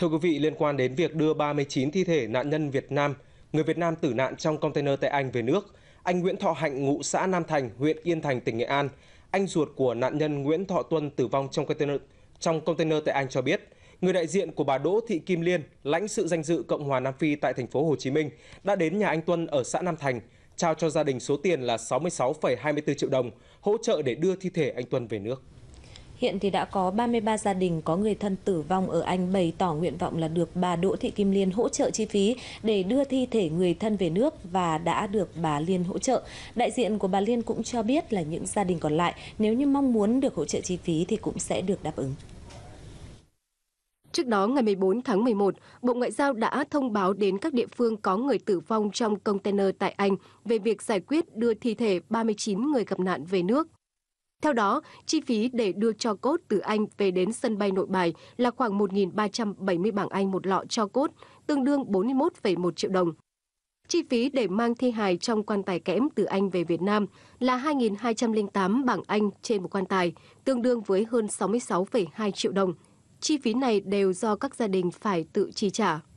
Thưa quý vị, liên quan đến việc đưa 39 thi thể nạn nhân Việt Nam, người Việt Nam tử nạn trong container tại Anh về nước, anh Nguyễn Thọ Hạnh ngụ xã Nam Thành, huyện Yên Thành, tỉnh Nghệ An, anh ruột của nạn nhân Nguyễn Thọ Tuân tử vong trong container trong container tại Anh cho biết, người đại diện của bà Đỗ Thị Kim Liên, lãnh sự danh dự Cộng hòa Nam Phi tại thành phố Hồ Chí Minh, đã đến nhà anh Tuân ở xã Nam Thành, trao cho gia đình số tiền là 66,24 triệu đồng, hỗ trợ để đưa thi thể anh Tuân về nước. Hiện thì đã có 33 gia đình có người thân tử vong ở Anh bày tỏ nguyện vọng là được bà Đỗ Thị Kim Liên hỗ trợ chi phí để đưa thi thể người thân về nước và đã được bà Liên hỗ trợ. Đại diện của bà Liên cũng cho biết là những gia đình còn lại nếu như mong muốn được hỗ trợ chi phí thì cũng sẽ được đáp ứng. Trước đó, ngày 14 tháng 11, Bộ Ngoại giao đã thông báo đến các địa phương có người tử vong trong container tại Anh về việc giải quyết đưa thi thể 39 người gặp nạn về nước. Theo đó, chi phí để đưa cho cốt từ Anh về đến sân bay nội bài là khoảng 1.370 bảng Anh một lọ cho cốt, tương đương 41,1 triệu đồng. Chi phí để mang thi hài trong quan tài kẽm từ Anh về Việt Nam là 2.208 bảng Anh trên một quan tài, tương đương với hơn 66,2 triệu đồng. Chi phí này đều do các gia đình phải tự chi trả.